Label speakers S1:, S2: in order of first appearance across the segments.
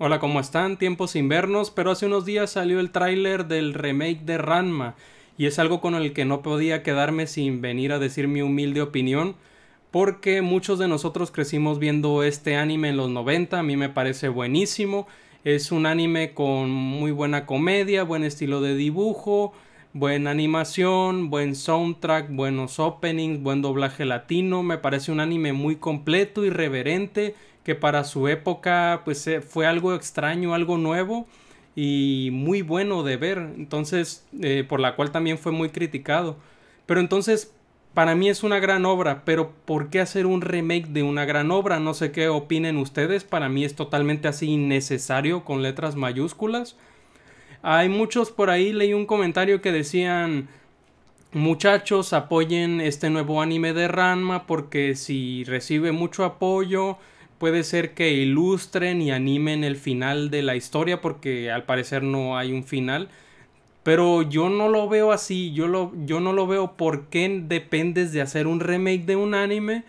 S1: Hola, ¿cómo están? Tiempos sin vernos, pero hace unos días salió el tráiler del remake de Ranma y es algo con el que no podía quedarme sin venir a decir mi humilde opinión porque muchos de nosotros crecimos viendo este anime en los 90, a mí me parece buenísimo, es un anime con muy buena comedia, buen estilo de dibujo, buena animación, buen soundtrack, buenos openings, buen doblaje latino, me parece un anime muy completo, y reverente que para su época pues eh, fue algo extraño, algo nuevo y muy bueno de ver, entonces eh, por la cual también fue muy criticado. Pero entonces para mí es una gran obra, pero ¿por qué hacer un remake de una gran obra? No sé qué opinen ustedes, para mí es totalmente así innecesario con letras mayúsculas. Hay muchos por ahí, leí un comentario que decían, muchachos apoyen este nuevo anime de Ranma porque si recibe mucho apoyo puede ser que ilustren y animen el final de la historia porque al parecer no hay un final. Pero yo no lo veo así, yo, lo, yo no lo veo por qué dependes de hacer un remake de un anime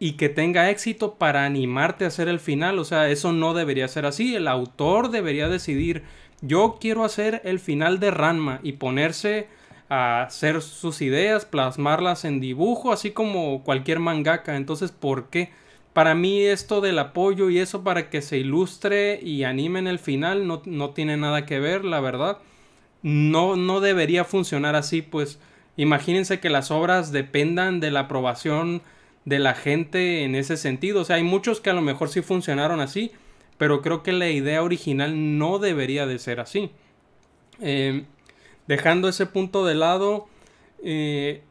S1: y que tenga éxito para animarte a hacer el final. O sea, eso no debería ser así. El autor debería decidir, yo quiero hacer el final de Ranma y ponerse a hacer sus ideas, plasmarlas en dibujo, así como cualquier mangaka. Entonces, ¿por qué? para mí esto del apoyo y eso para que se ilustre y anime en el final no, tiene nada que ver, la verdad. No, no debería funcionar así, pues imagínense que las obras dependan de la aprobación de la gente en ese sentido. O sea, hay muchos que a lo mejor sí funcionaron así, pero creo que la idea original no debería de ser así. Eh, dejando ese punto de lado, eh,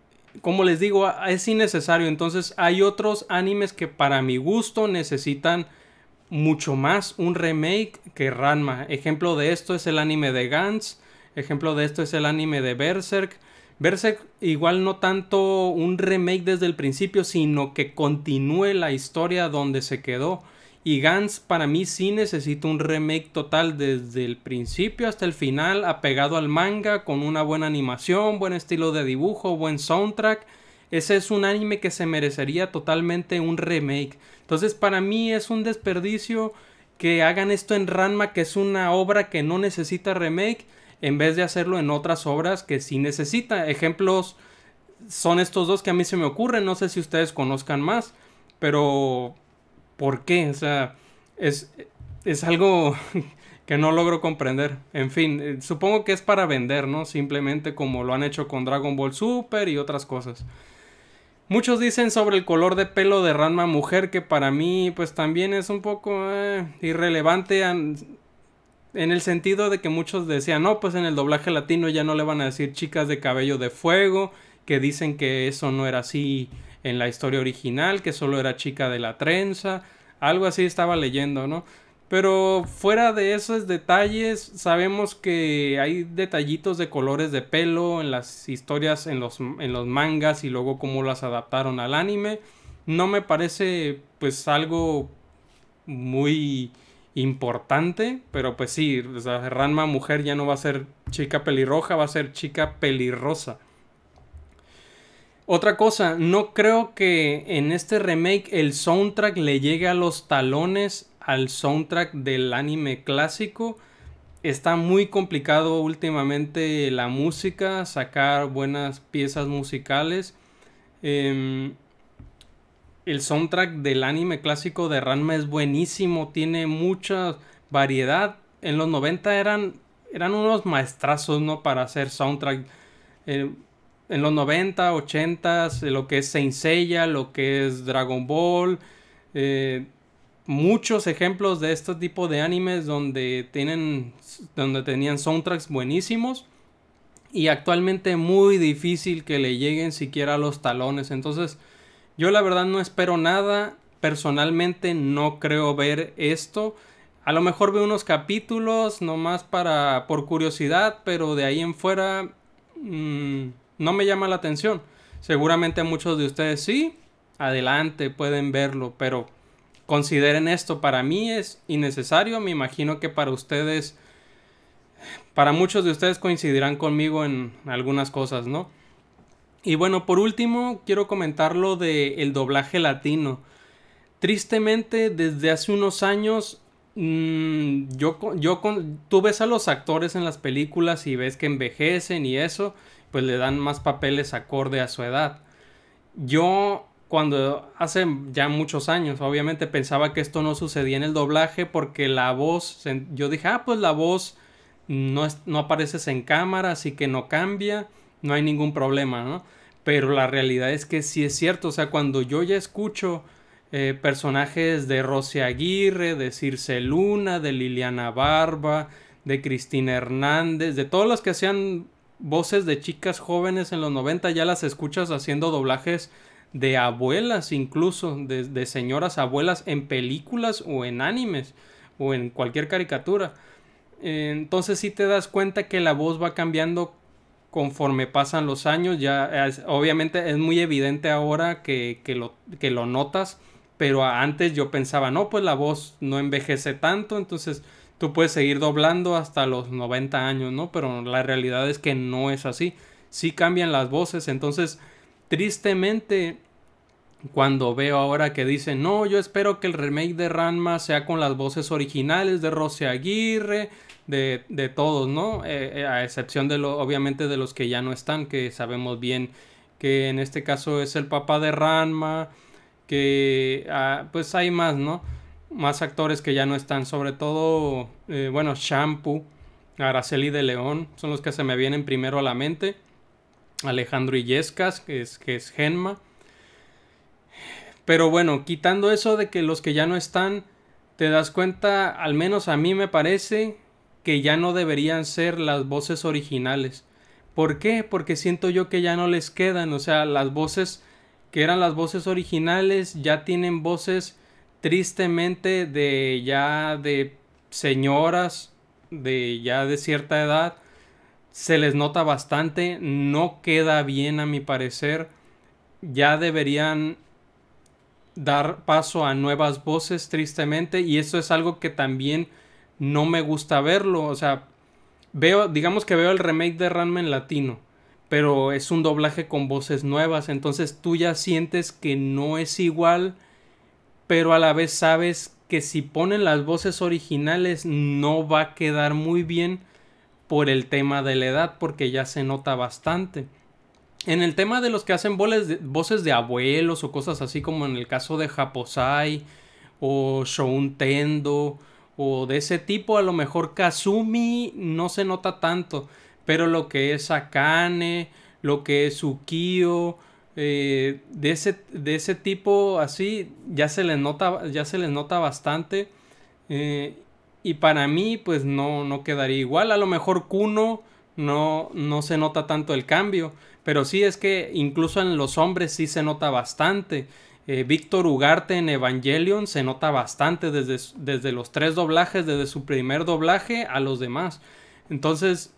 S1: como les digo, es innecesario. Entonces hay otros animes que para mi gusto necesitan mucho más un remake que Ranma. Ejemplo de esto es el anime de Gantz. Ejemplo de esto es el anime de Berserk. Berserk igual no tanto un remake desde el principio, sino que continúe la historia donde se quedó. Y Gans para mí sí necesita un remake total desde el principio hasta el final, apegado al manga, con una buena animación, buen estilo de dibujo, buen soundtrack. Ese es un anime que se merecería totalmente un remake. Entonces para mí es un desperdicio que hagan esto en Ranma, que es una obra que no necesita remake, en vez de hacerlo en otras obras que sí necesita. Ejemplos son estos dos que a mí se me ocurren, no sé si ustedes conozcan más, pero ¿Por qué? O sea, es, es algo que no logro comprender. En fin, eh, supongo que es para vender, ¿no? Simplemente como lo han hecho con Dragon Ball Super y otras cosas. Muchos dicen sobre el color de pelo de Ranma mujer que para mí pues también es un poco eh, irrelevante en el sentido de que muchos decían, no, pues en el doblaje latino ya no le van a decir chicas de cabello de fuego, que dicen que eso no era así en la historia original, que solo era chica de la trenza, algo así estaba leyendo, ¿no? Pero fuera de esos detalles, sabemos que hay detallitos de colores de pelo en las historias, en los, en los mangas y luego cómo las adaptaron al anime. No me parece pues algo muy importante, pero pues sí, Ranma mujer ya no va a ser chica pelirroja, va a ser chica pelirrosa. Otra cosa, no creo que en este remake el soundtrack le llegue a los talones al soundtrack del anime clásico. Está muy complicado últimamente la música, sacar buenas piezas musicales. Em, el soundtrack del anime clásico de Ranma es buenísimo, tiene mucha variedad. En los 90 eran, eran unos maestrazos ¿no? para hacer soundtrack. Eh, en los 90, 80, lo que es Saint lo que es Dragon Ball, eh, muchos ejemplos de este tipo de animes donde tienen donde tenían soundtracks buenísimos y actualmente muy difícil que le lleguen siquiera a los talones. Entonces, yo la verdad no espero nada, personalmente no creo ver esto. A lo mejor veo unos capítulos nomás para por curiosidad, pero de ahí en fuera mm, no me llama la atención. Seguramente muchos de ustedes sí, adelante, pueden verlo, pero consideren esto, para mí es innecesario, me imagino que para ustedes, para muchos de ustedes coincidirán conmigo en algunas cosas, ¿no? Y bueno, por último, quiero comentar lo del doblaje latino. Tristemente, desde hace unos años, mm, yo, yo tú ves a los actores en las películas y ves que envejecen y eso, pues le dan más papeles acorde a su edad. Yo cuando hace ya muchos años, obviamente pensaba que esto no sucedía en el doblaje porque la voz, yo dije, ah, pues la voz no, no apareces en cámara, así que no cambia, no hay ningún problema, ¿no? Pero la realidad es que sí es cierto, o sea, cuando yo ya escucho eh, personajes de Rosy Aguirre, de Circe Luna, de Liliana Barba, de Cristina Hernández, de todos los que hacían voces de chicas jóvenes en los 90 ya las escuchas haciendo doblajes de abuelas incluso, de, señoras abuelas en películas o en animes o en cualquier caricatura. Entonces si te das cuenta que la voz va cambiando conforme pasan los años. Ya obviamente es muy evidente ahora que, que, lo, que lo notas, pero antes yo pensaba, no, pues la voz no envejece tanto, entonces tú puedes seguir doblando hasta los 90 años, ¿no? Pero la realidad es que no es así. Sí cambian las voces, entonces tristemente cuando veo ahora que dicen, no, yo espero que el remake de Ranma sea con las voces originales de Rosy Aguirre, de, todos, ¿no? Eh, eh, a excepción de lo, obviamente de los que ya no están, que sabemos bien que en este caso es el papá de Ranma, que ah, pues hay más, ¿no? más actores que ya no están, sobre todo, eh, bueno, Shampoo, Araceli de León, son los que se me vienen primero a la mente. Alejandro Illescas, que es, que es Genma. Pero bueno, quitando eso de que los que ya no están, te das cuenta, al menos a mí me parece, que ya no deberían ser las voces originales. ¿Por qué? Porque siento yo que ya no les quedan, o sea, las voces que eran las voces originales ya tienen voces tristemente de ya de señoras de ya de cierta edad se les nota bastante, no queda bien a mi parecer. Ya deberían dar paso a nuevas voces, tristemente, y eso es algo que también no me gusta verlo. O sea, veo, digamos que veo el remake de Ranma latino, pero es un doblaje con voces nuevas, entonces tú ya sientes que no es igual pero a la vez sabes que si ponen las voces originales no va a quedar muy bien por el tema de la edad, porque ya se nota bastante. En el tema de los que hacen voces de abuelos o cosas así como en el caso de Japosai o Tendo o de ese tipo, a lo mejor Kazumi no se nota tanto, pero lo que es Akane, lo que es Ukio, eh, de, ese, de ese tipo así ya se les nota, ya se les nota bastante. Eh, y para mí, pues no, no quedaría igual. A lo mejor Kuno no, no se nota tanto el cambio. Pero sí es que incluso en los hombres sí se nota bastante. Eh, Víctor Ugarte en Evangelion se nota bastante desde, desde los tres doblajes, desde su primer doblaje a los demás. Entonces,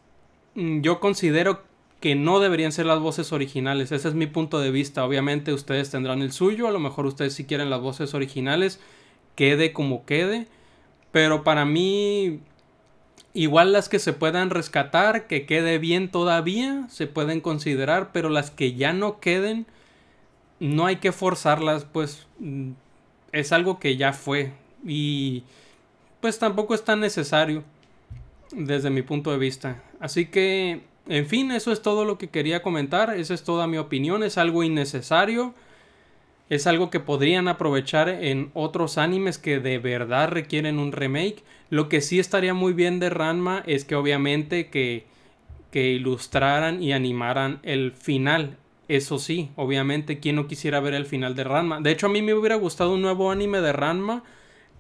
S1: mm, yo considero que no deberían ser las voces originales. Ese es mi punto de vista. Obviamente ustedes tendrán el suyo, a lo mejor ustedes si quieren las voces originales, quede como quede. Pero para mí, igual las que se puedan rescatar, que quede bien todavía, se pueden considerar, pero las que ya no queden, no hay que forzarlas, pues mm, es algo que ya fue. Y pues tampoco es tan necesario desde mi punto de vista. Así que en fin, eso es todo lo que quería comentar, esa es toda mi opinión, es algo innecesario, es algo que podrían aprovechar en otros animes que de verdad requieren un remake. Lo que sí estaría muy bien de Ranma es que obviamente que, ilustraran y animaran el final. Eso sí, obviamente, ¿quién no quisiera ver el final de Ranma? De hecho, a mí me hubiera gustado un nuevo anime de Ranma,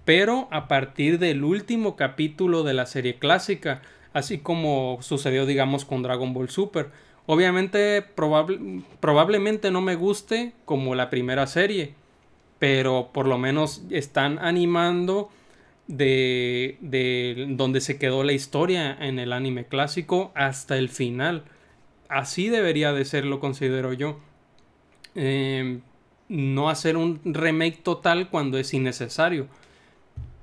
S1: pero a partir del último capítulo de la serie clásica así como sucedió digamos con Dragon Ball Super. Obviamente probablemente no me guste como la primera serie, pero por lo menos están animando de, donde se quedó la historia en el anime clásico hasta el final. Así debería de ser, lo considero yo. Em, no hacer un remake total cuando es innecesario.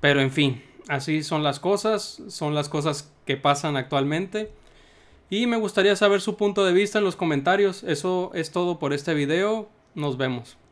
S1: Pero en fin, así son las cosas, son las cosas que pasan actualmente. Y me gustaría saber su punto de vista en los comentarios. Eso es todo por este video. Nos vemos.